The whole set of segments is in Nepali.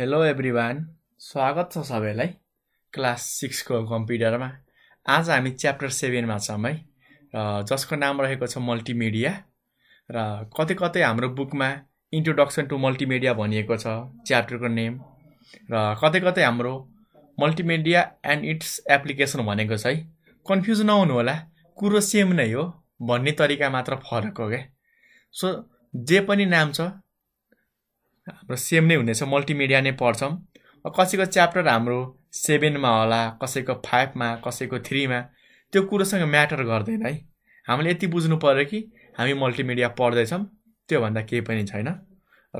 हेलो एभ्री स्वागत छ सबैलाई क्लास सिक्सको कम्प्युटरमा आज हामी च्याप्टर सेभेनमा छौँ है र जसको नाम रहेको छ मल्टिमिडिया र कतै कतै हाम्रो बुकमा इन्ट्रोडक्सन टु मल्टिमिडिया भनिएको छ च्याप्टरको नेम र कतै कतै हाम्रो मल्टिमिडिया एन्ड इट्स एप्लिकेसन भनेको छ है कन्फ्युज नहुनु होला कुरो सेम नै हो भन्ने तरिका मात्र फरक हो क्या सो जे पनि नाम छ हाम्रो सेम नै हुनेछ मल्टिमिडिया नै पढ्छौँ कसैको च्याप्टर हाम्रो सेभेनमा होला कसैको फाइभमा कसैको थ्रीमा त्यो कुरोसँग म्याटर गर्दैन है हामीले यति बुझ्नु पऱ्यो कि हामी मल्टिमिडिया पढ्दैछौँ त्योभन्दा केही पनि छैन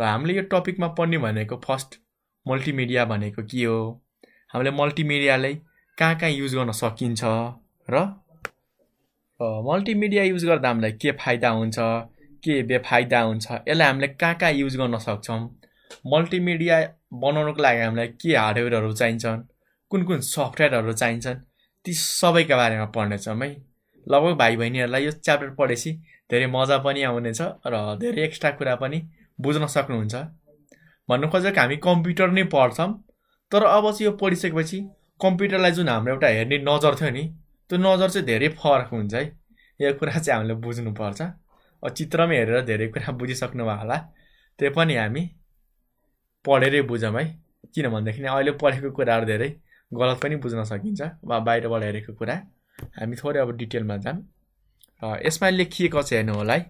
र हामीले यो टपिकमा पढ्ने भनेको फर्स्ट मल्टिमिडिया भनेको के हो हामीले मल्टिमिडियालाई कहाँ कहाँ युज गर्न सकिन्छ र मल्टिमिडिया युज गर्दा हामीलाई के फाइदा हुन्छ के बेफाइदा हुन्छ यसलाई हामीले कहाँ कहाँ युज गर्न सक्छौँ मल्टिमिडिया बनाउनको लागि हामीलाई के हार्डवेयरहरू चाहिन्छन् कुन कुन सफ्टवेयरहरू चाहिन्छन् ती सबैका बारेमा पढ्नेछौँ है लगभग भाइ बहिनीहरूलाई यो च्याप्टर पढेपछि धेरै मजा पनि आउनेछ र धेरै एक्स्ट्रा कुरा पनि बुझ्न सक्नुहुन्छ भन्नु खोजेको हामी कम्प्युटर नै पढ्छौँ तर अब चाहिँ यो पढिसकेपछि कम्प्युटरलाई जुन हाम्रो एउटा हेर्ने नजर थियो नि त्यो नजर चाहिँ धेरै फरक हुन्छ है यो कुरा चाहिँ हामीले बुझ्नुपर्छ चित्रमै हेरेर धेरै कुरा बुझिसक्नुभयो होला त्यो पनि हामी पढेरै बुझौँ है किन भनेदेखि अहिले पढेको कुराहरू धेरै गलत पनि बुझ्न सकिन्छ वा बाहिरबाट हेरेको कुरा हामी थोरै अब डिटेलमा जाऊँ र यसमा लेखिएको छ हेर्नु होला है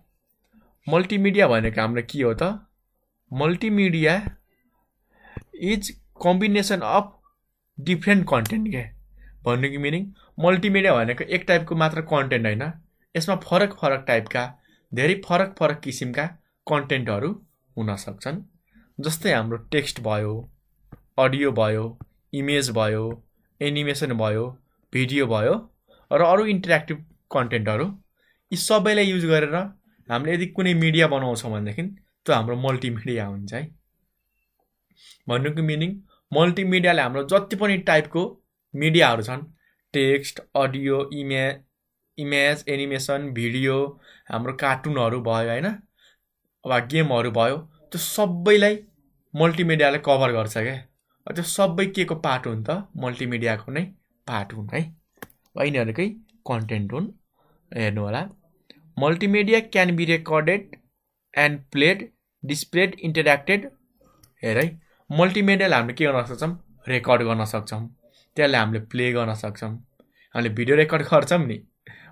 मल्टिमिडिया भनेको हाम्रो के हो त multimedia is combination of different content के भन्नु कि मिनिङ मल्टिमिडिया भनेको एक टाइपको मात्र कन्टेन्ट होइन यसमा फरक फरक टाइपका धेरै फरक फरक किसिमका कन्टेन्टहरू हुन सक्छन् जस्तै हाम्रो टेक्स्ट भयो अडियो भयो इमेज भयो एनिमेसन भयो भिडियो भयो र अरू इन्टरेक्टिभ कन्टेन्टहरू यी सबैलाई युज गरेर हामीले यदि कुनै मिडिया बनाउँछौँ भनेदेखि त्यो हाम्रो मल्टिमिडिया हुन्छ है भन्नुको मिनिङ मल्टिमिडियाले हाम्रो जति पनि टाइपको मिडियाहरू छन् text audio image image animation video हाम्रो कार्टुनहरू भयो होइन अब गेमहरू भयो त्यो सबैलाई मल्टिमिडियाले कभर गर्छ क्या त्यो सबै के को पार्ट हुन् त मल्टिमिडियाको नै पार्ट हुन् है यिनीहरूकै कन्टेन्ट हुन् हेर्नु होला multimedia can be recorded and played displayed interacted हेर है मल्टिमिडियाले हामीले के गर्न सक्छौँ रेकर्ड गर्न सक्छौँ त्यसलाई हामीले प्ले गर्न सक्छौँ हामीले भिडियो रेकर्ड गर्छौँ नि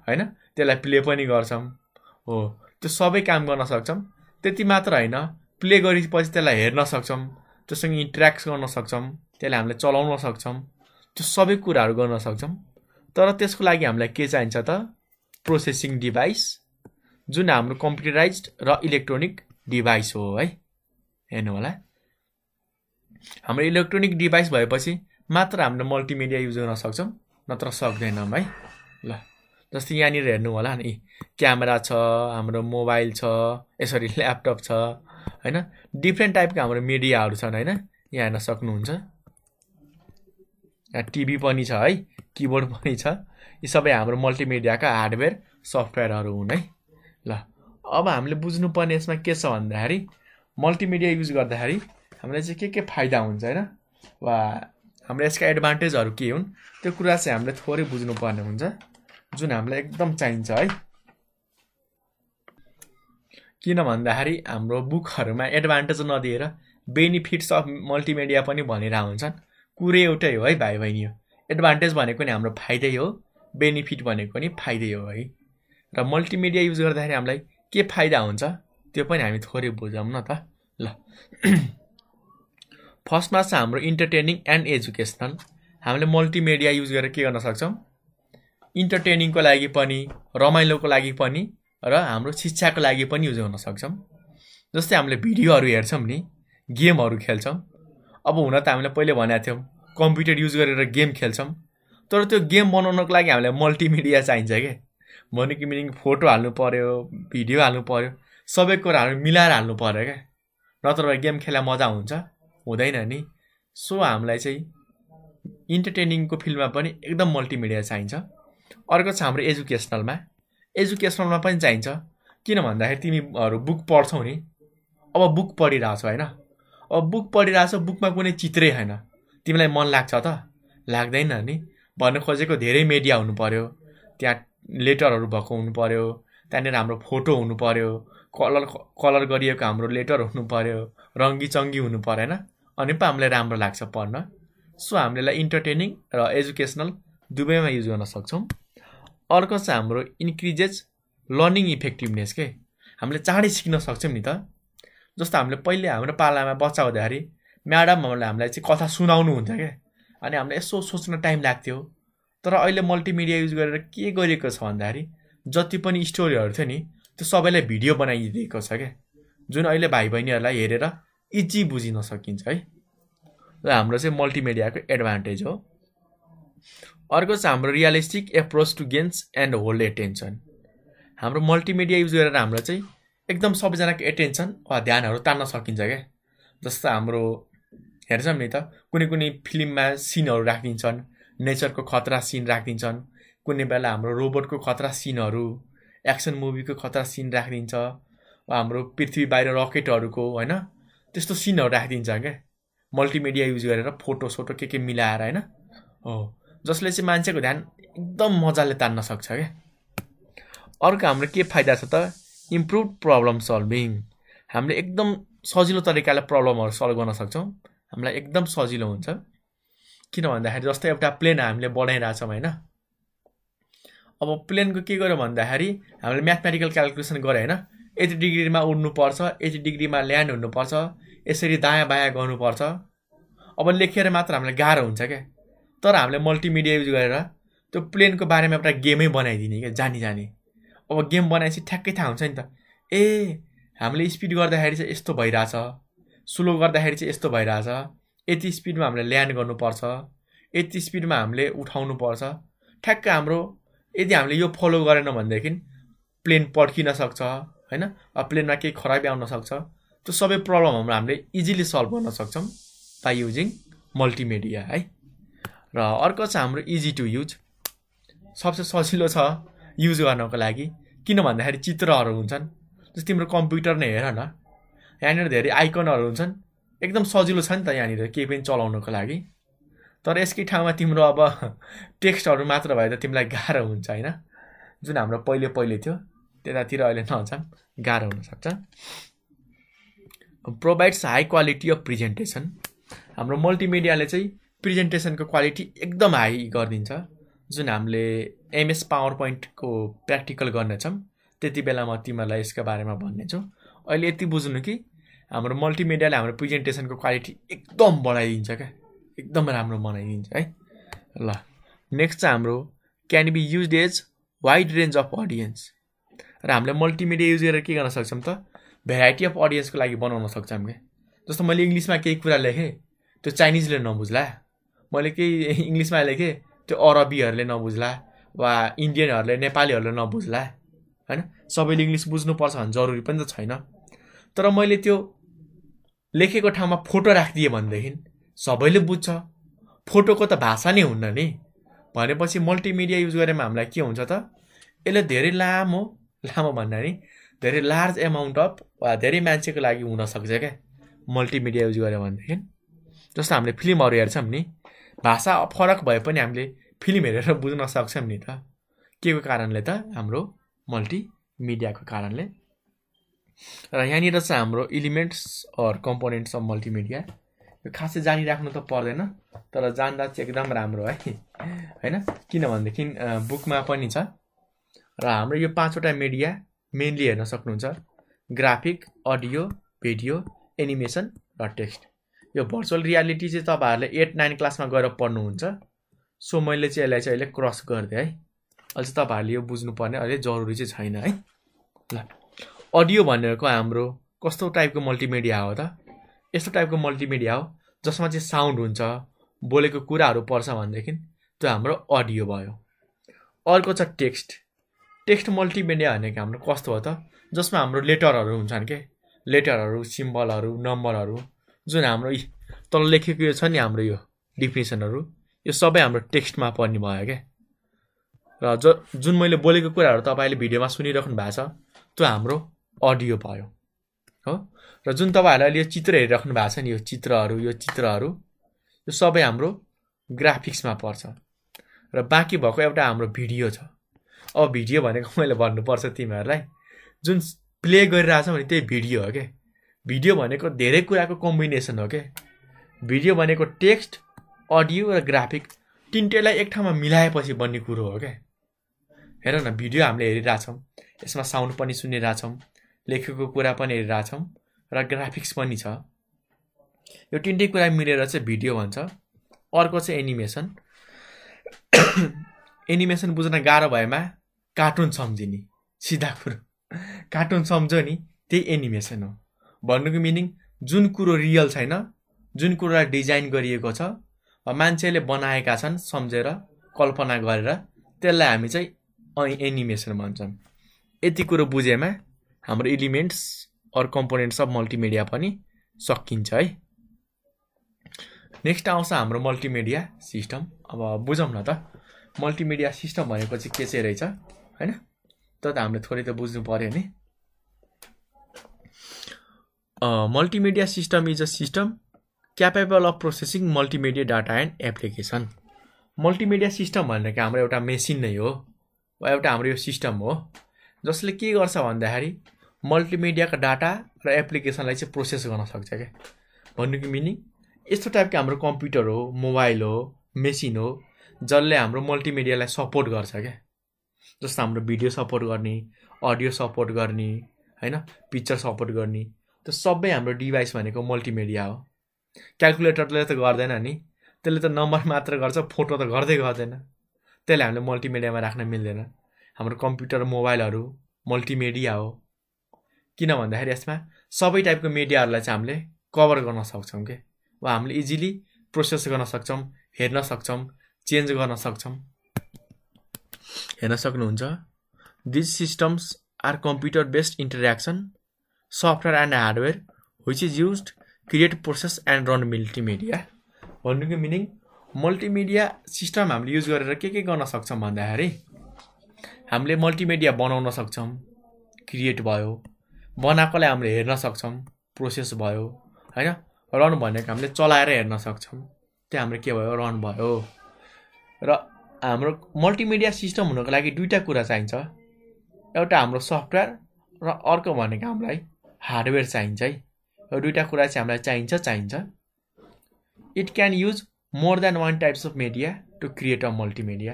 होइन त्यसलाई प्ले पनि गर्छौँ हो त्यो सबै काम गर्न सक्छौँ त्यति मात्र होइन प्ले गरेपछि त्यसलाई हेर्न सक्छौँ त्योसँग इन्ट्रेक्ट गर्न सक्छौँ त्यसलाई हामीले चलाउन सक्छौँ त्यो सबै कुराहरू गर्न सक्छौँ तर त्यसको लागि हामीलाई के चाहिन्छ त प्रोसेसिङ डिभाइस जुन हाम्रो कम्प्युटराइज र इलेक्ट्रोनिक डिभाइस हो है हेर्नु होला हाम्रो इलेक्ट्रोनिक डिभाइस भएपछि मात्र हामीले मल्टिमिडिया युज गर्न सक्छौँ नत्र सक्दैनौँ है ल जस्तै यहाँनिर हेर्नु होला नि क्यामेरा छ हाम्रो मोबाइल छ यसरी ल्यापटप छ होइन डिफ्रेन्ट टाइपको हाम्रो मिडियाहरू छन् होइन यहाँ हेर्न सक्नुहुन्छ यहाँ टिभी पनि छ है किबोर्ड पनि छ यी सबै हाम्रो मल्टिमिडियाका हार्डवेयर सफ्टवेयरहरू हुन् है ल अब हामीले बुझ्नुपर्ने यसमा के छ भन्दाखेरि मल्टिमिडिया युज गर्दाखेरि हामीलाई चाहिँ के के फाइदा हुन्छ होइन वा हाम्रो यसका एडभान्टेजहरू के हुन् त्यो कुरा चाहिँ हामीले थोरै बुझ्नुपर्ने हुन्छ जुन हामीलाई एकदम चाहिन्छ है किन भन्दाखेरि हाम्रो बुकहरूमा एडभान्टेज नदिएर बेनिफिट्स अफ मल्टिमिडिया पनि भनेर हुन्छन् कुरै एउटै हो है भाइ बहिनी हो एडभान्टेज भनेको नि हाम्रो फाइदै हो बेनिफिट भनेको नि फाइदै हो है र मल्टिमिडिया युज गर्दाखेरि हामीलाई के फाइदा हुन्छ त्यो पनि हामी थोरै बुझौँ न त ल फर्स्टमा छ हाम्रो इन्टरटेनिङ एन्ड एजुकेसनल हामीले मल्टिमिडिया युज गरेर के गर्न सक्छौँ इन्टरटेनिङको लागि पनि रमाइलोको लागि पनि र हाम्रो शिक्षाको लागि पनि युज गर्न सक्छौँ जस्तै हामीले भिडियोहरू हेर्छौँ नि गेमहरू खेल्छौँ अब हुन त हामीले पहिले भनेको थियौँ कम्प्युटर युज गरेर गेम खेल्छौँ तर त्यो गेम बनाउनको लागि हामीलाई मल्टिमिडिया चाहिन्छ क्या भनेको मिनिङ फोटो हाल्नु पऱ्यो भिडियो हाल्नु पऱ्यो सबै कुराहरू मिलाएर हाल्नु पऱ्यो क्या नत्र गेम खेला मजा हुन्छ हुँदैन नि सो हामीलाई चाहिँ इन्टरटेनिङको फिल्डमा पनि एकदम मल्टिमिडिया चाहिन्छ अर्को छ हाम्रो एजुकेसनलमा एजुकेसनलमा पनि चाहिन्छ किन भन्दाखेरि तिमीहरू बुक पढ्छौ नि अब बुक छौ होइन अब बुक पढिरहेछ बुकमा कुनै चित्रै होइन तिमीलाई मन लाग्छ त लाग्दैन नि भन्नु खोजेको धेरै मिडिया हुनु पऱ्यो त्यहाँ लेटरहरू भएको हुनु पऱ्यो त्यहाँनिर हाम्रो फोटो हुनु पऱ्यो कलर कलर गरिएको हाम्रो लेटर हुनु पऱ्यो रङ्गी चङ्गी हुनु परेन अनि पो हामीलाई राम्रो लाग्छ पढ्न सो हामीलाई इन्टरटेनिङ र एजुकेसनल दुवैमा युज गर्न सक्छौँ अर्को चाहिँ हाम्रो इन्क्रिजेज लर्निङ इफेक्टिभनेस के हामीले चाँडै सिक्न सक्छौँ नि त जस्तो हामीले पहिले हाम्रो पालामा बच्चा हुँदाखेरि म्याडमहरूले हामीलाई चाहिँ कथा सुनाउनु हुन्थ्यो क्या अनि हामीलाई यसो सोच्न टाइम लाग्थ्यो तर अहिले मल्टिमिडिया युज गरेर के गरिएको छ भन्दाखेरि जति पनि स्टोरीहरू थियो नि त्यो सबैलाई भिडियो बनाइदिएको छ क्या जुन अहिले भाइ बहिनीहरूलाई हेरेर इजी बुझिन सकिन्छ है र हाम्रो चाहिँ मल्टिमिडियाको एडभान्टेज हो अर्को छ हाम्रो realistic approach to games and hold attention हाम्रो मल्टिमिडिया युज गरेर हाम्रो चाहिँ एकदम सबैजनाको एटेन्सन वा ध्यानहरू तान्न सकिन्छ क्या जस्तो हाम्रो हेर्छौँ नि त कुनै कुनै फिल्ममा सिनहरू राखिदिन्छन् नेचरको खतरा सिन राखिदिन्छन् कुनै बेला हाम्रो रोबोटको खतरा सिनहरू एक्सन मुभीको खतरा सिन राखिदिन्छ वा हाम्रो पृथ्वी बाहिर रकेटहरूको होइन त्यस्तो सिनहरू राखिदिन्छ क्या मल्टिमिडिया युज गरेर फोटो सोटो के के मिलाएर होइन हो जसले चाहिँ मान्छेको ध्यान एकदम मजाले तान्न सक्छ क्या अर्को हाम्रो के फाइदा छ त इम्प्रुभ प्रब्लम सल्भिङ हामीले एकदम सजिलो तरिकाले प्रब्लमहरू सल्भ गर्न सक्छौँ हामीलाई एकदम सजिलो हुन्छ किन भन्दाखेरि जस्तै एउटा प्लेन हामीले बढाइरहेछौँ होइन अब प्लेनको के गर्यो भन्दाखेरि हामीले म्याथमेटिकल क्यालकुलेसन गऱ्यो होइन यति डिग्रीमा उड्नुपर्छ यति डिग्रीमा ल्यान्ड हुनुपर्छ यसरी दायाँ बायाँ गर्नुपर्छ अब लेखेर मात्र हामीलाई गाह्रो हुन्छ क्या तर हामीले मल्टिमिडिया युज गरेर त्यो प्लेनको बारेमा एउटा गेमै बनाइदिने क्या जानी जाने अब गेम बनाएपछि ठ्याक्कै थाहा हुन्छ नि त ए हामीले स्पिड गर्दाखेरि चाहिँ यस्तो भइरहेछ स्लो गर्दाखेरि चाहिँ यस्तो भइरहेछ यति स्पिडमा हामीले ल्यान्ड गर्नुपर्छ यति स्पिडमा हामीले उठाउनु पर्छ ठ्याक्क हाम्रो यदि हामीले यो फलो गरेन भनेदेखि प्लेन पड्किन सक्छ होइन प्लेनमा केही खराबी आउन सक्छ त्यो सबै प्रब्लमहरू हामीले इजिली सल्भ गर्न सक्छौँ बाई युजिङ मल्टिमिडिया है र अर्को छ हाम्रो इजी टु युज सबसे सजिलो छ युज गर्नको लागि किन भन्दाखेरि चित्रहरू हुन्छन् जस्तै तिम्रो कम्प्युटर नै हेर न यहाँनिर धेरै आइकनहरू हुन्छन् एकदम सजिलो छ नि त यहाँनिर केही पनि चलाउनको लागि तर यसकै ठाउँमा तिम्रो अब टेक्स्टहरू मात्र भए त तिमीलाई गाह्रो हुन्छ होइन जुन हाम्रो पहिले पहिले थियो त्यतातिर अहिले नहुन्छ गाह्रो हुनसक्छ provides high quality of presentation हाम्रो मल्टिमिडियाले चाहिँ प्रेजेन्टेसनको क्वालिटी एकदम हाई गरिदिन्छ जुन हामीले एमएस पावर पोइन्टको प्र्याक्टिकल गर्नेछौँ त्यति बेला म तिमीहरूलाई यसको बारेमा भन्नेछु अहिले यति बुझ्नु कि हाम्रो मल्टिमिडियाले हाम्रो प्रेजेन्टेसनको क्वालिटी एकदम बढाइदिन्छ क्या एकदम राम्रो बनाइदिन्छ है ल नेक्स्ट चाहिँ हाम्रो can be use as wide range of audience र हामीले मल्टिमिडिया युज गरेर के गर्न सक्छौँ त भेराइटी अफ अडियन्सको लागि बनाउन सक्छौँ क्या जस्तो मैले इङ्ग्लिसमा केही कुरा लेखेँ त्यो चाइनिजले नबुझ्ला मैले केही इङ्ग्लिसमा लेखेँ त्यो अरबीहरूले नबुझ्ला वा इन्डियनहरूले नेपालीहरूले नबुझ्ला होइन सबैले इङ्ग्लिस बुझ्नुपर्छ भने जरुरी पनि त छैन तर मैले त्यो लेखेको ठाउँमा फोटो राखिदिएँ भनेदेखि सबैले बुझ्छ फोटोको त भाषा नै हुन्न नि भनेपछि मल्टिमिडिया युज गरेमा हामीलाई के हुन्छ त यसले धेरै लामो लामो भन्दा नि धेरै लार्ज एमाउन्ट अफ वा धेरै मान्छेको लागि हुनसक्छ क्या मल्टिमिडिया युज गऱ्यो भनेदेखि जस्तो हामीले फिल्महरू हेर्छौँ नि भाषा फरक भए पनि हामीले फिल्म हेरेर बुझ्न सक्छौँ नि त के को कारणले त हाम्रो मल्टिमिडियाको कारणले र यहाँनिर चाहिँ हाम्रो elements or components of multimedia यो खासै जानिराख्नु त पर्दैन तर जान्दा चाहिँ एकदम राम्रो है होइन किनभनेदेखि बुकमा पनि छ र हाम्रो यो पाँचवटा मिडिया मेनली हेर्न सक्नुहुन्छ ग्राफिक अडियो भिडियो एनिमेसन र टेक्स्ट यो भर्चुअल रियालिटी चाहिँ तपाईँहरूले एट नाइन क्लासमा गएर पढ्नुहुन्छ सो मैले चाहिँ यसलाई चाहिँ अहिले क्रस गरिदिएँ है अहिले चाहिँ तपाईँहरूले यो बुझ्नुपर्ने अहिले जरुरी चाहिँ छैन है ल अडियो भनेको हाम्रो कस्तो टाइपको मल्टिमिडिया हो त यस्तो टाइपको मल्टिमिडिया हो जसमा चाहिँ साउन्ड हुन्छ बोलेको कुराहरू पर्छ भनेदेखि त्यो हाम्रो अडियो भयो अर्को छ टेक्स्ट टेक्स्ट मल्टिमिडिया भनेको हाम्रो कस्तो हो त जसमा हाम्रो लेटरहरू हुन्छन् के लेटरहरू सिम्बलहरू नम्बरहरू जुन हाम्रो तल लेखेको यो छ नि हाम्रो यो डिफिनेसनहरू यो सबै हाम्रो टेक्स्टमा पर्ने भयो क्या र ज जुन मैले बोलेको कुराहरू तपाईँले भिडियोमा सुनिराख्नु भएको छ त्यो हाम्रो अडियो भयो हो र जुन तपाईँहरूले अहिले यो चित्र हेरिराख्नु भएको छ नि यो चित्रहरू यो चित्रहरू यो सबै हाम्रो ग्राफिक्समा पर्छ र बाँकी भएको एउटा हाम्रो भिडियो छ अब भिडियो भनेको मैले भन्नुपर्छ तिमीहरूलाई जुन प्ले गरिरहेछ भने त्यही भिडियो हो क्या भिडियो भनेको धेरै कुराको कम्बिनेसन हो क्या भिडियो भनेको टेक्स्ट अडियो र ग्राफिक तिनटैलाई एक ठाउँमा मिलाएपछि बन्ने कुरो हो क्या हेर न भिडियो हामीले हेरिरहेछौँ यसमा साउन्ड पनि सुनिरहेछौँ लेखेको कुरा पनि हेरिरहेछौँ र ग्राफिक्स पनि छ यो तिनटै कुरा मिलेर चाहिँ भिडियो भन्छ अर्को चाहिँ एनिमेसन एनिमेसन बुझ्न गाह्रो भएमा कार्टुन सम्झिने सिधा कुरो कार्टुन सम्झ्यो नि त्यही एनिमेसन हो भन्नुको मिनिङ जुन कुरो रियल छैन जुन कुरोलाई डिजाइन गरिएको छ मान्छेले बनाएका छन् सम्झेर कल्पना गरेर त्यसलाई हामी चाहिँ एनिमेसन भन्छौँ यति कुरो बुझेमा हाम्रो elements or components of multimedia पनि सकिन्छ है नेक्स्ट आउँछ हाम्रो मल्टिमिडिया सिस्टम अब बुझौँ न त मल्टिमिडिया सिस्टम भनेको चाहिँ के चाहिँ रहेछ होइन त हामीले थोरै त बुझ्नु पऱ्यो नि multimedia system is a system capable of processing multimedia data and application multimedia system भनेको हाम्रो एउटा मेसिन नै हो वा एउटा हाम्रो यो सिस्टम हो जसले के गर्छ भन्दाखेरि मल्टिमिडियाको डाटा र एप्लिकेसनलाई चाहिँ प्रोसेस गर्न सक्छ क्या भन्नुको मिनिङ यस्तो टाइपको हाम्रो कम्प्युटर हो मोबाइल हो मेसिन हो जसले हाम्रो मल्टिमिडियालाई सपोर्ट गर्छ क्या जस्तो हाम्रो भिडियो सपोर्ट गर्ने अडियो सपोर्ट गर्ने होइन पिक्चर सपोर्ट गर्ने त्यो सबै हाम्रो डिभाइस भनेको मल्टिमिडिया हो क्यालकुलेटरले त गर्दैन नि त्यसले त नम्बर मात्र गर्छ फोटो त गर्दै गर्दैन त्यसले हामीले मल्टिमिडियामा राख्न मिल्दैन हाम्रो कम्प्युटर मोबाइलहरू मल्टिमिडिया हो किन भन्दाखेरि यसमा सबै टाइपको मिडियाहरूलाई चाहिँ हामीले कभर गर्न सक्छौँ के वा हामीले इजिली प्रोसेस गर्न सक्छौँ हेर्न सक्छौँ चेन्ज गर्न सक्छौँ हेर्न सक्नुहुन्छ these systems are computer based interaction software and hardware which is use create process and run multimedia भन्नुको मिनिङ मल्टिमिडिया सिस्टम हामीले युज गरेर के के गर्न सक्छौँ भन्दाखेरि हामीले मल्टिमिडिया बनाउन सक्छौँ क्रिएट भयो बनाएकोलाई हामीले हेर्न सक्छौँ प्रोसेस भयो होइन रन भनेको हामीले चलाएर हेर्न सक्छौँ त्यो हाम्रो के भयो रन भयो र हाम्रो मल्टिमिडिया सिस्टम हुनुको लागि दुईवटा कुरा चाहिन्छ एउटा हाम्रो सफ्टवेयर र अर्को भनेको हामीलाई हार्डवेयर चाहिन्छ है यो दुइटा कुरा चाहिँ हामीलाई चाहिन्छ चाहिन्छ it can use more than one types of media to create a multimedia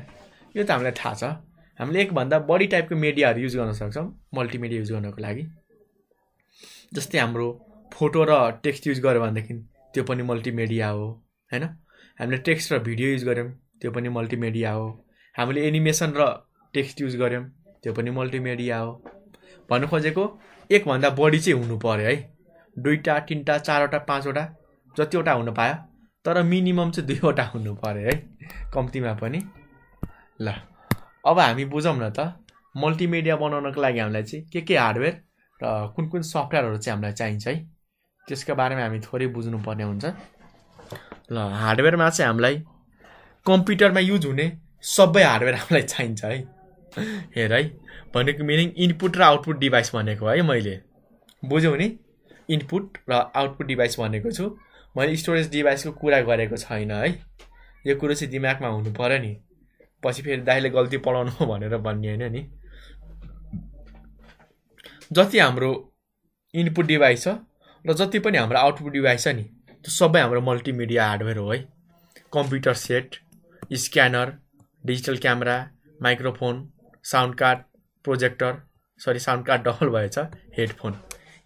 यो त हामीलाई थाहा छ हामीले एकभन्दा बढी टाइपको मिडियाहरू युज गर्न सक्छौँ मल्टिमिडिया युज गर्नको लागि जस्तै हाम्रो फोटो र टेक्स्ट युज गऱ्यो भनेदेखि त्यो पनि मल्टिमिडिया हो होइन हामीले टेक्स्ट र भिडियो युज गऱ्यौँ त्यो पनि मल्टिमिडिया हो हामीले एनिमेसन र टेक्स्ट युज गऱ्यौँ त्यो पनि मल्टिमिडिया हो भन्नु खोजेको एकभन्दा बढी चाहिँ हुनु पऱ्यो है दुईवटा तिनवटा चारवटा पाँचवटा जतिवटा हुनु पायो तर मिनिमम चाहिँ दुईवटा हुनु पऱ्यो है कम्तीमा पनि ल अब हामी बुझौँ न त मल्टिमिडिया बनाउनको लागि हामीलाई चाहिँ के के हार्डवेयर र कुन कुन सफ्टवेयरहरू चाहिँ हामीलाई चाहिन्छ है त्यसको बारेमा हामी थोरै बुझ्नुपर्ने हुन्छ ल हार्डवेयरमा चाहिँ हामीलाई कम्प्युटरमा युज हुने सबै हार्डवेयर हामीलाई चाहिन्छ है हेर है भनेको मिनिङ इनपुट र आउटपुट डिभाइस भनेको है मैले बुझ्यौँ नि इनपुट र आउटपुट डिभाइस भनेको छु मैले स्टोरेज डिभाइसको कुरा गरेको छैन है यो कुरो चाहिँ दिमागमा हुनु पऱ्यो नि पछि फेरि दाइले गल्ती पढाउनु भनेर भन्ने होइन नि जति हाम्रो इनपुट डिभाइस छ र जति पनि हाम्रो आउटपुट डिभाइस छ नि त्यो सबै हाम्रो मल्टिमिडिया हार्डवेयर हो है computer set scanner digital camera microphone sound card projector sorry sound card double भएछ हेडफोन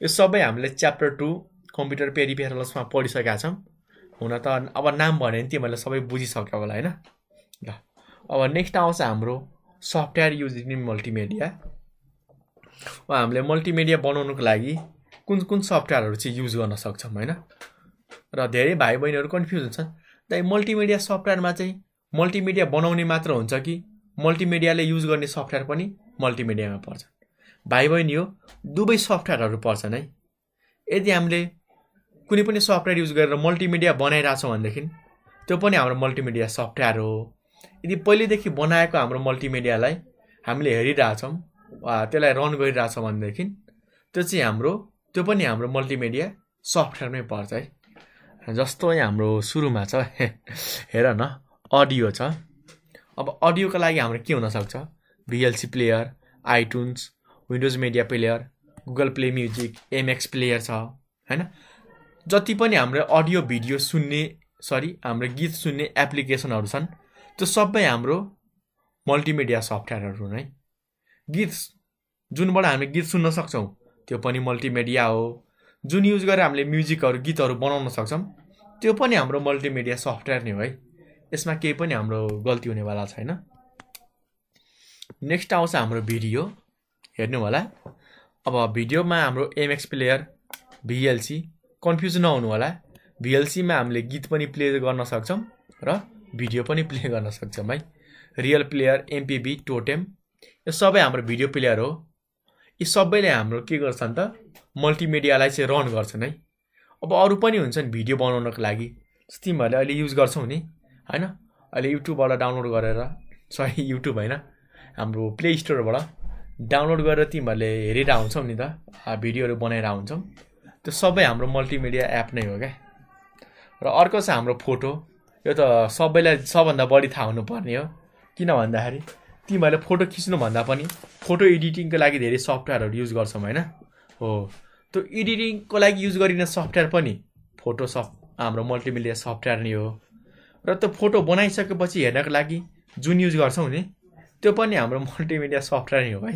यो सबै हामीले च्याप्टर टू कम्प्युटर पेरिफेरल्समा पढिसकेका छौँ हुन त अब नाम भने नि तिमीहरूले सबै बुझिसक्यो होला होइन ल अब नेक्स्ट आउँछ हाम्रो सफ्टवेयर युज इन मल्टिमिडिया अब हामीले मल्टिमिडिया बनाउनुको लागि कुन कुन सफ्टवेयरहरू चाहिँ युज गर्न सक्छौँ होइन र धेरै भाइ बहिनीहरू कन्फ्युज हुन्छन् त मल्टिमिडिया सफ्टवेयरमा चाहिँ मल्टिमिडिया बनाउने मात्र हुन्छ कि मल्टिमिडियाले युज गर्ने सफ्टवेयर पनि मल्टिमिडियामा पर्छन् भाइ बहिनी हो दुवै सफ्टवेयरहरू पर्छन् है यदि हामीले कुनै पनि सफ्टवेयर युज गरेर मल्टिमिडिया बनाइरहेछौँ भनेदेखि त्यो पनि हाम्रो मल्टिमिडिया सफ्टवेयर हो यदि पहिल्यैदेखि बनाएको हाम्रो मल्टिमिडियालाई हामीले हेरिरहेछौँ वा त्यसलाई रन गरिरहेछौँ भनेदेखि त्यो चाहिँ हाम्रो त्यो पनि हाम्रो मल्टिमिडिया सफ्टवेयरमै पर्छ है जस्तो यहाँ हाम्रो सुरुमा छ हेर न अडियो छ अब अडियोको लागि हाम्रो के हुनसक्छ VLC player iTunes Windows media player Google Play music MX player छ होइन जति पनि हाम्रो अडियो भिडियो सुन्ने सरी हाम्रो गीत सुन्ने एप्लिकेसनहरू छन् त्यो सबै हाम्रो मल्टिमिडिया सफ्टवेयरहरू हुन् है गीत जुनबाट हामी गीत सुन्न सक्छौँ त्यो पनि मल्टिमिडिया हो जुन युज गरेर हामीले म्युजिकहरू गीतहरू बनाउन सक्छौँ त्यो पनि हाम्रो मल्टिमिडिया सफ्टवेयर नै हो है यसमा केही पनि हाम्रो गल्ती हुनेवाला छैन नेक्स्ट आउँछ हाम्रो भिडियो हेर्नु होला अब भिडियोमा हाम्रो एमएक्स प्लेयर भिएलसी कन्फ्युज नहुनु होला भिएलसीमा हामीले गीत पनि प्ले गर्न सक्छौँ र भिडियो पनि प्ले गर्न सक्छौँ है रियल प्लेयर एमपिबी टोटेम यो सबै हाम्रो भिडियो प्लेयर हो यी सबैले हाम्रो के गर्छन् त मल्टिमिडियालाई चाहिँ रन गर्छन् है अब अरू पनि हुन्छन् भिडियो बनाउनको लागि तिमीहरूले अहिले युज गर्छौ नि होइन अहिले युट्युबबाट डाउनलोड गरेर सही युट्युब होइन हाम्रो प्ले स्टोरबाट डाउनलोड गरेर तिमीहरूले हेरेर आउँछौ नि त भिडियोहरू बनाएर त्यो सबै हाम्रो मल्टिमिडिया एप नै हो क्या र अर्को छ हाम्रो फोटो यो त सबैलाई सबभन्दा बढी थाहा हुनुपर्ने हो किन भन्दाखेरि तिमीहरूले फोटो खिच्नुभन्दा पनि फोटो एडिटिङको लागि धेरै सफ्टवेयरहरू युज गर्छौँ होइन हो त्यो एडिटिङको लागि युज गरिने सफ्टवेयर पनि फोटो सफ्ट हाम्रो मल्टिमिडिया सफ्टवेयर नै हो र त्यो फोटो बनाइसकेपछि हेर्नको लागि जुन युज गर्छौँ नि त्यो पनि हाम्रो मल्टिमिडिया सफ्टवेयर नै हो है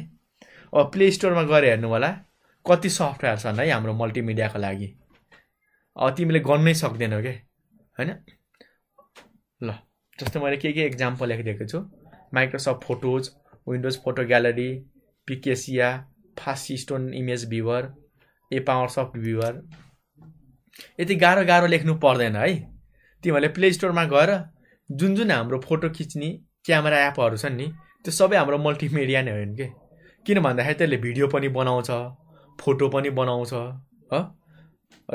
अब प्ले स्टोरमा गएर हेर्नु होला कति सफ्टवेयर छन् है हाम्रो मल्टिमिडियाको लागि अब तिमीले गर्नै सक्दैनौ क्या होइन ल जस्तो मैले के के एक्जाम्पल लेखिदिएको छु Microsoft Photos Windows Photo Gallery Picasa Fast Stone Image Viewer ए पावरसफ्ट भ्युवर यति गाह्रो गाह्रो लेख्नु पर्दैन है तिमीहरूले प्ले स्टोरमा गएर जुन जुन हाम्रो फोटो खिच्ने क्यामेरा एपहरू छन् नि त्यो सबै हाम्रो मल्टिमिडिया नै होइन कि किन भन्दाखेरि त्यसले भिडियो पनि बनाउँछ फोटो पनि बनाउँछ हो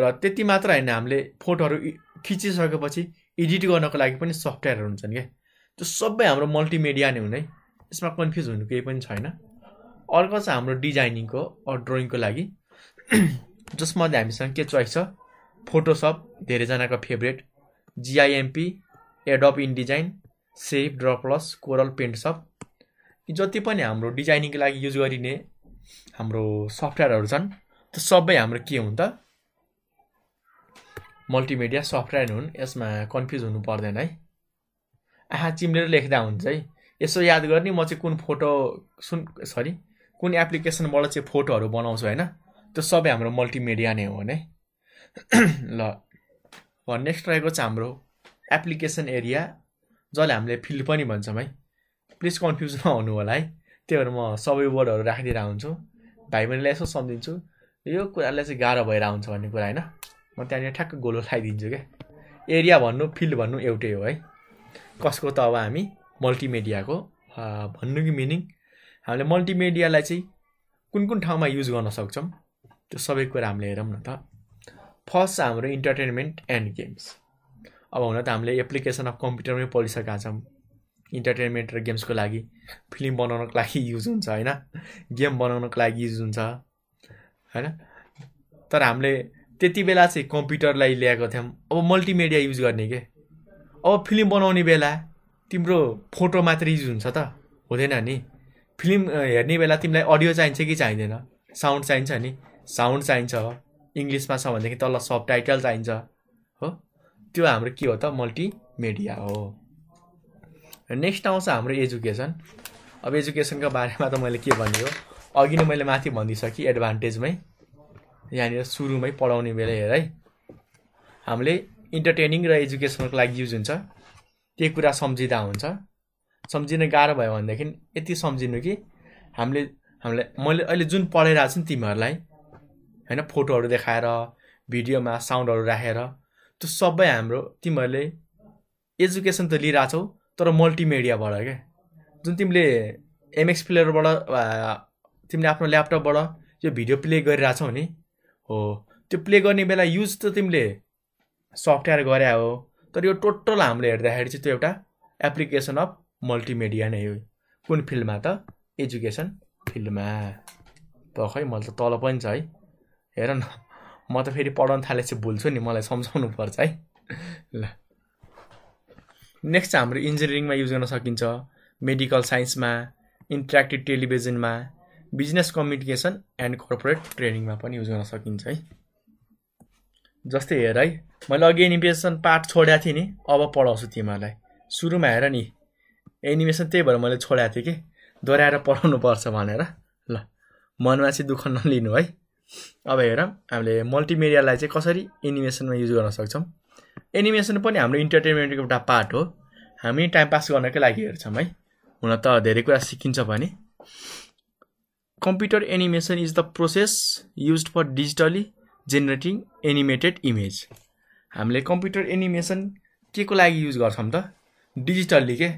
र त्यति मात्र होइन हामीले फोटोहरू खिचिसकेपछि एडिट गर्नको लागि पनि सफ्टवेयरहरू हुन्छन् क्या त्यो सबै हाम्रो मल्टिमिडिया नै हुने यसमा कन्फ्युज हुनु केही पनि छैन अर्को छ हाम्रो डिजाइनिङको ड्रइङको लागि जसमध्ये हामीसँग के चोइस छ फोटोसप धेरैजनाको favourite GIMP Adobe InDesign सेभ DrawPlus Corel PaintShop कि जति पनि हाम्रो डिजाइनिङको लागि युज गरिने हाम्रो सफ्टवेयरहरू छन् त्यो सबै हाम्रो के हुन् त मल्टिमिडिया सफ्टवेयर हुन् यसमा कन्फ्युज हुनु पर्दैन है आहा चिम्लेर लेख्दा हुन्छ है यसो याद गर्ने म चाहिँ कुन फोटो सुन सरी कुन एप्लिकेसनबाट चाहिँ फोटोहरू बनाउँछु होइन त्यो सबै हाम्रो मल्टिमिडिया नै हो भने ल नेक्स्ट रहेको छ हाम्रो एप्लिकेसन एरिया जसले हामीले फिल्ड पनि भन्छौँ है प्लिज कन्फ्युज हुनु होला है त्यही भएर म सबै वर्डहरू राखिदिएर हुन्छु भाइ बहिनीलाई यसो सम्झिन्छु यो कुरालाई चाहिँ गाह्रो भएर आउँछ भन्ने कुरा होइन म त्यहाँनिर ठ्याक्क गोलो लगाइदिन्छु क्या एरिया भन्नु फिल्ड भन्नु एउटै हो है कसको त अब हामी मल्टिमिडियाको भन्नु कि मिनिङ हामीले मल्टिमिडियालाई चाहिँ कुन कुन ठाउँमा युज गर्न सक्छौँ त्यो सबै कुरा हामीले हेरौँ न त फर्स्ट हाम्रो इन्टरटेन्मेन्ट एन्ड गेम्स अब हुन त हामीले एप्लिकेसन अफ कम्प्युटरमै पढिसकेका छौँ इन्टरटेन्मेन्ट र गेम्सको लागि फिल्म बनाउनको लागि युज हुन्छ होइन गेम बनाउनको लागि युज हुन्छ होइन तर हामीले त्यति बेला चाहिँ कम्प्युटरलाई ल्याएको थियौँ अब मल्टिमिडिया युज गर्ने के अब फिल्म बनाउने बेला तिम्रो फोटो मात्र युज हुन्छ त हुँदैन नि फिल्म हेर्ने बेला तिमीलाई अडियो चाहिन्छ कि चाहिँदैन साउन्ड चाहिन्छ नि साउन्ड चाहिन्छ इङ्ग्लिसमा छ भनेदेखि तल सब टाइटल चाहिन्छ हो त्यो हाम्रो के हो त मल्टिमिडिया हो नेक्स्ट आउँछ हाम्रो एजुकेसन अब एजुकेसनको बारेमा त मैले के भन्ने हो अघि नै मैले माथि भनिदिइसकेँ एडभान्टेजमै यहाँनिर सुरुमै पढाउने बेला हेर है हामीले इन्टरटेनिङ र एजुकेसनको लागि युज हुन्छ त्यही कुरा सम्झिँदा हुन्छ सम्झिन गाह्रो भयो भनेदेखि यति सम्झिनु कि हामीले हामीलाई मैले अहिले जुन पढाइरहेको छु नि तिमीहरूलाई होइन फोटोहरू देखाएर भिडियोमा साउन्डहरू राखेर त्यो सबै हाम्रो तिमीहरूले एजुकेसन त लिइरहेछौ तर मल्टिमिडियाबाट क्या जुन तिमीले एमएक्स प्लेयरबाट तिमीले आफ्नो ल्यापटपबाट यो भिडियो प्ले गरिरहेछौ नि हो त्यो प्ले गर्ने बेला युज त तिमीले सफ्टवेयर गरे हो तर यो टोटल हामीले हेर्दाखेरि चाहिँ त्यो एउटा एप्लिकेसन अफ मल्टिमिडिया नै हो कुन फिल्डमा त एजुकेसन फिल्डमा त खै मैले त तल पनि छ है हेर न म त फेरि पढाउनु थालेपछि भुल्छु नि मलाई सम्झाउनु पर्छ है ल नेक्स्ट चाहिँ हाम्रो इन्जिनियरिङमा युज गर्न सकिन्छ मेडिकल साइन्समा इन्ट्राक्टिभ टेलिभिजनमा बिजनेस कम्युनिकेसन एन्ड कर्पोरेट ट्रेनिङमा पनि युज गर्न सकिन्छ है जस्तै हेर है मैले अघि एनिमेसन पार्ट छोडेको थिएँ नि अब पढाउँछु तिमीहरूलाई सुरुमा हेर नि एनिमेसन त्यही भएर मैले छोडेको थिएँ कि दोहोऱ्याएर पढाउनु पर्छ भनेर ल मनमा चाहिँ दुःख नलिनु है अब हेर हामीले मल्टिमिडियालाई चाहिँ कसरी एनिमेसनमा युज गर्न सक्छौँ एनिमेसन पनि हाम्रो इन्टरटेनमेन्टको एउटा पार्ट हो हामी टाइम पास गर्नकै लागि हेर्छौँ है हुन त धेरै कुरा सिकिन्छ भने computer animation is the process use for digitally generating animated image हामीले कम्प्युटर एनिमेसन के को लागि युज गर्छौँ त डिजिटल्ली के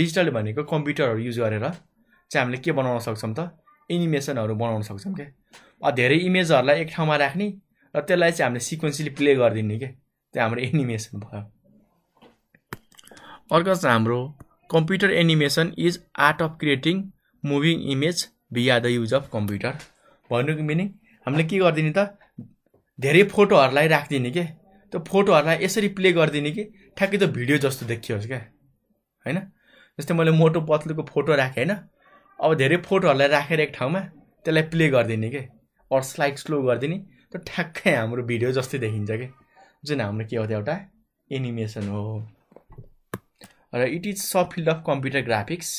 डिजिटल भनेको कम्प्युटरहरू युज गरेर चाहिँ हामीले के बनाउन सक्छौँ त एनिमेसनहरू बनाउन सक्छौँ क्या धेरै इमेजहरूलाई एक ठाउँमा राख्ने र त्यसलाई चाहिँ हामीले सिक्वेन्सली प्ले गरिदिने के त्यो हाम्रो एनिमेसन भयो अर्को छ हाम्रो computer animation is art of creating moving image भिया द युज अफ कम्प्युटर भन्नुको मिनिङ हामीले के गरिदिने त धेरै फोटोहरूलाई राखिदिने के त्यो फोटोहरूलाई यसरी प्ले गरिदिने कि ठ्याक्कै त भिडियो जस्तो देखियोस् क्या होइन जस्तै मैले मोटो पत्लुको फोटो राखेँ होइन अब धेरै फोटोहरूलाई राखेर एक ठाउँमा त्यसलाई प्ले गरिदिने के अर स्लाइड स्लो गरिदिने त्यो ठ्याक्कै हाम्रो भिडियो जस्तै देखिन्छ कि जुन हाम्रो के हो त एउटा एनिमेसन हो र it is sub field of computer graphics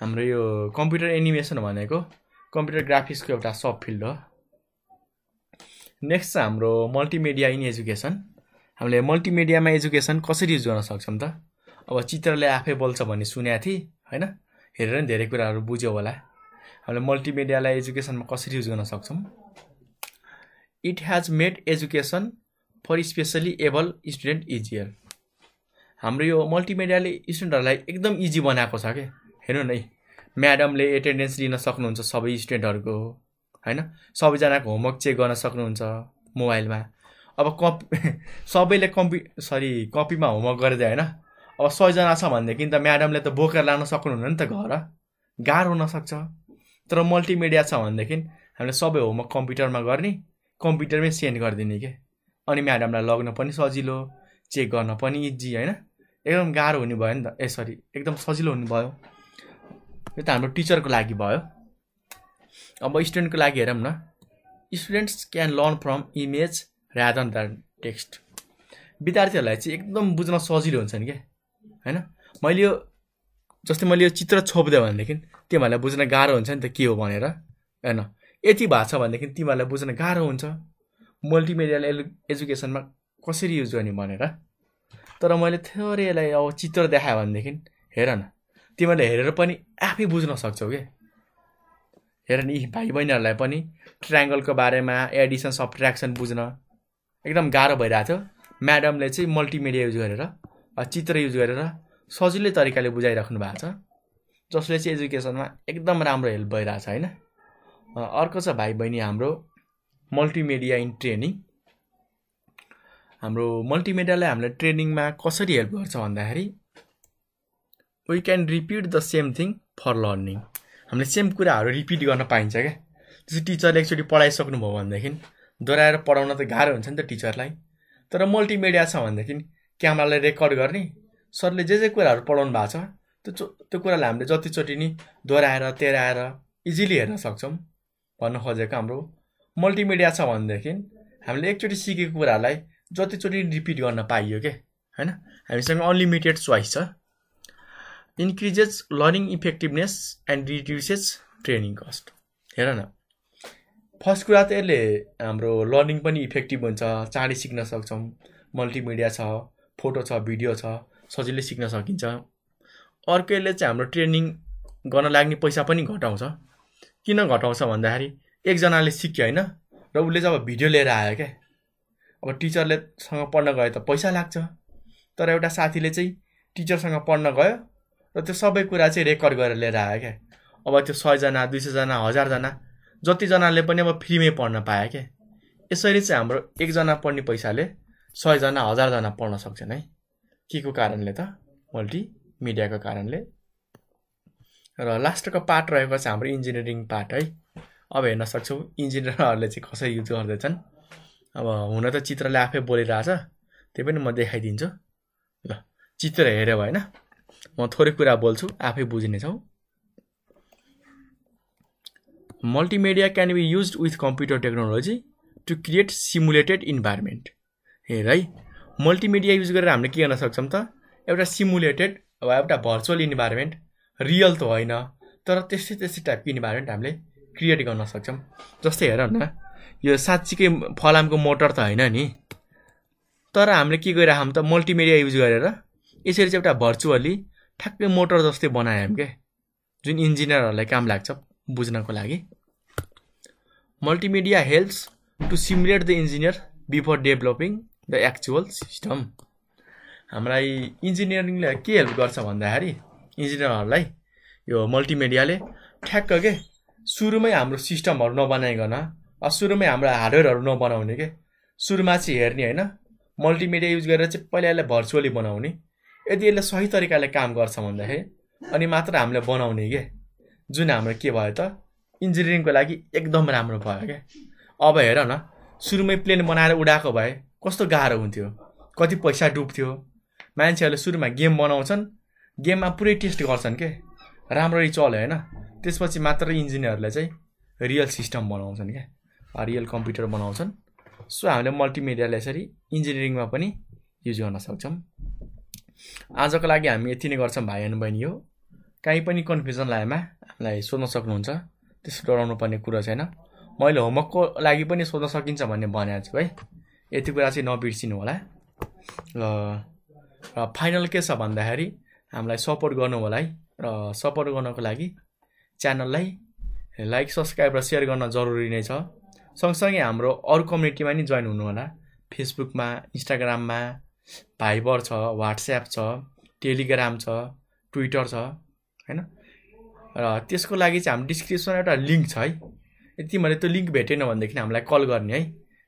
हाम्रो यो कम्प्युटर एनिमेसन भनेको कम्प्युटर ग्राफिक्सको एउटा सब फिल्ड हो नेक्स्ट छ हाम्रो मल्टिमिडिया इन एजुकेसन हामीले मल्टिमिडियामा एजुकेसन कसरी युज गर्न सक्छौँ त अब चित्रले आफै बोल्छ भन्ने सुनेको थिएँ होइन हेरेर नि धेरै कुराहरू बुझ्यो होला हामीले मल्टिमिडियालाई एजुकेसनमा कसरी युज गर्न सक्छौँ it has made education for specially able student easier हाम्रो यो मल्टिमिडियाले स्टुडेन्टहरूलाई एकदम इजी बनाएको छ क्या हेर्नु न म्याडमले एटेन्डेन्स लिन सक्नुहुन्छ सबै स्टुडेन्टहरूको होइन सबैजनाको होमवर्क चेक गर्न सक्नुहुन्छ मोबाइलमा अब कप सबैले कम्पि सरी कपीमा होमवर्क गरिदियो होइन अब सयजना छ भनेदेखि त म्याडमले त बोकेर लान सक्नुहुन्न नि त घर गाह्रो हुनसक्छ तर मल्टिमिडिया छ भनेदेखि हामीले सबै होमवर्क कम्प्युटरमा गर्ने कम्प्युटरमै सेन्ड गरिदिने के अनि म्याडमलाई लग्न पनि सजिलो चेक गर्न पनि इजी होइन एकदम गाह्रो हुने भयो नि त ए सरी एकदम सजिलो हुने भयो यो त हाम्रो टिचरको लागि भयो अब स्टुडेन्टको लागि हेरौँ न students can learn from image rather than text विद्यार्थीहरूलाई चाहिँ एकदम बुझ्न सजिलो हुन्छ नि क्या होइन मैले यो जस्तै मैले यो चित्र छोपिदियो भनेदेखि तिमीहरूलाई बुझ्न गाह्रो हुन्छ नि त के हो भनेर होइन यति भएको छ भनेदेखि तिमीहरूलाई बुझ्न गाह्रो हुन्छ मल्टिमिडियल एल एजुकेसनमा कसरी युज गर्ने भनेर तर मैले थोरै यसलाई अब चित्र देखायो भनेदेखि हेर न तिमीहरूले हेरेर पनि आफै बुझ्न सक्छौ कि हेर नि भाइ बहिनीहरूलाई पनि ट्राइङ्गलको बारेमा एडिसन सब्ट्र्याक्सन बुझ्न एकदम गाह्रो भइरहेको थियो म्याडमले चाहिँ मल्टिमिडिया युज गरेर चित्र युज गरेर सजिलै तरिकाले बुझाइराख्नु भएको छ जसले चाहिँ एजुकेसनमा एकदम राम्रो हेल्प भइरहेछ होइन अर्को छ भाइ बहिनी हाम्रो मल्टिमिडिया इन ट्रेनिङ हाम्रो मल्टिमिडियालाई हामीलाई ट्रेनिङमा कसरी हेल्प गर्छ भन्दाखेरि we can repeat the same thing for learning हामीले सेम कुराहरू रिपिट गर्न पाइन्छ क्या जस्तो टिचरले एकचोटि पढाइसक्नुभयो भनेदेखि दोहोऱ्याएर पढाउन त गाह्रो हुन्छ नि त टिचरलाई तर मल्टिमिडिया छ भनेदेखि क्यामरालाई रेकर्ड गर्ने सरले जे जे कुराहरू पढाउनु भएको छ त्यो त्यो कुरालाई हामीले जतिचोटि नि दोहोऱ्याएर तेह्राएर इजिली हेर्न सक्छौँ भन्न खोजेको हाम्रो मल्टिमिडिया छ भनेदेखि हामीले एकचोटि सिकेको कुरालाई जतिचोटि रिपिट गर्न पाइयो के होइन हामीसँग अनलिमिटेड चोइस छ increases learning effectiveness and reduces training cost हेर न फर्स्ट कुरा त यसले हाम्रो लर्निङ पनि इफेक्टिभ हुन्छ चाँडै सिक्न सक्छौँ मल्टिमिडिया छ फोटो छ भिडियो छ सजिलै सिक्न सकिन्छ अर्को यसले चाहिँ हाम्रो ट्रेनिङ गर्न लाग्ने पैसा पनि घटाउँछ किन घटाउँछ भन्दाखेरि एकजनाले सिक्यो होइन र उसले चाहिँ अब भिडियो लिएर आयो क्या अब टिचरलेसँग पढ्न गयो त पैसा लाग्छ तर एउटा साथीले चाहिँ टिचरसँग पढ्न गयो र त्यो सबै कुरा चाहिँ रेकर्ड गरेर लिएर आयो क्या अब त्यो सयजना दुई सयजना हजारजना जतिजनाले पनि अब फ्रीमै पढ्न पायो क्या यसरी चाहिँ हाम्रो एकजना पढ्ने पैसाले सयजना हजारजना पढ्न सक्छन् है के को कारणले त मल्टिमिडियाको कारणले र लास्टको पार्ट रहेको छ हाम्रो इन्जिनियरिङ पार्ट है अब हेर्न सक्छौँ इन्जिनियरहरूले चाहिँ कसरी युज गर्दैछन् अब हुन त चित्रले आफै बोलिरहेछ त्यो पनि म देखाइदिन्छु ल चित्र हेऱ्यो होइन म थोरै कुरा बोल्छु आफै बुझ्नेछौँ multimedia can be use with computer technology to create simulated environment हेर है मल्टिमिडिया युज गरेर हामीले के गर्न सक्छौँ त एउटा सिमुलेटेड अब एउटा भर्चुअल इन्भाइरोमेन्ट रियल त होइन तर त्यस्तै त्यस्तै टाइपको इन्भाइरोमेन्ट हामीले क्रिएट गर्न सक्छौँ जस्तै हेर न यो साँच्चीकै फलामको मोटर त होइन नि तर हामीले के गरिरहौँ त मल्टिमिडिया युज गरेर यसरी चाहिँ एउटा भर्चुअली ठ्याक्कै मोटर जस्तै बनायौँ क्या जुन इन्जिनियरहरूलाई काम लाग्छ बुझ्नको लागि multimedia helps to simulate the engineer before developing the actual system हामीलाई इन्जिनियरिङले के हेल्प गर्छ भन्दाखेरि इन्जिनियरहरूलाई यो मल्टिमिडियाले ठ्याक्क के सुरुमै हाम्रो सिस्टमहरू नबनाइकन सुरुमै हाम्रो हार्डवेयरहरू नबनाउने के सुरुमा चाहिँ हेर्ने होइन मल्टिमिडिया युज गरेर चाहिँ पहिला यसलाई भर्चुअली बनाउने यदि यसले सही तरिकाले काम गर्छ भन्दाखेरि अनि मात्र हामीले बनाउने के जुन हाम्रो के भयो त इन्जिनियरिङको लागि एकदम राम्रो भयो क्या अब हेर न सुरुमै प्लेन बनाएर उडाएको भए कस्तो गाह्रो हुन्थ्यो कति पैसा डुब्थ्यो मान्छेहरूले सुरुमा गेम बनाउँछन् गेममा पुरै टेस्ट गर्छन् के राम्ररी चल्यो होइन त्यसपछि मात्र इन्जिनियरले चाहिँ रियल सिस्टम बनाउँछन् क्या रियल कम्प्युटर बनाउँछन् सो हामीले मल्टिमिडियाले यसरी इन्जिनियरिङमा पनि युज गर्न सक्छौँ आजको लागि हामी यति नै गर्छौँ भाइ अनि बहिनी हो काहीँ पनि कन्फ्युजन लागेमा हामीलाई सोध्न सक्नुहुन्छ त्यस्तो डराउनु पर्ने कुरा छैन मैले होमवर्कको लागि पनि सोध्न सकिन्छ भन्ने भनेको छु है यति कुरा चाहिँ नबिर्सिनु होला र फाइनल के छ भन्दाखेरि हामीलाई सपोर्ट गर्नु होला है र सपोर्ट गर्नको लागि च्यानललाई लाइक सब्सक्राइब र सेयर गर्न जरुरी नै छ सँगसँगै हाम्रो अरू कम्युनिटीमा नि जोइन हुनुहोला फेसबुकमा इन्स्टाग्राममा भाइबर छ वाट्सएप छ टेलिग्राम छ ट्विटर छ होइन र त्यसको लागि चाहिँ हाम्रो डिस्क्रिप्सनमा एउटा लिङ्क छ है यति मैले त्यो लिङ्क भेटेन भनेदेखि हामीलाई कल गर्ने है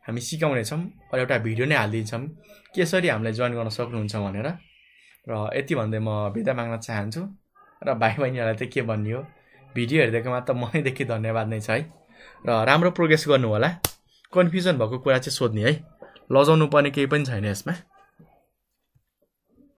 हामी सिकाउनेछौँ अरू एउटा भिडियो नै हालिदिन्छौँ कसरी हामीलाई जोइन गर्न सक्नुहुन्छ भनेर र यति भन्दै म बिदा माग्न चाहन्छु र भाइ बहिनीहरूलाई त के भन्ने हो भिडियो हेरिदिएकोमा त मनैदेखि धन्यवाद नै छ है र राम्रो प्रोग्रेस गर्नु होला कन्फ्युजन भएको कुरा चाहिँ सोध्ने है लजाउनु पर्ने केही पनि छैन यसमा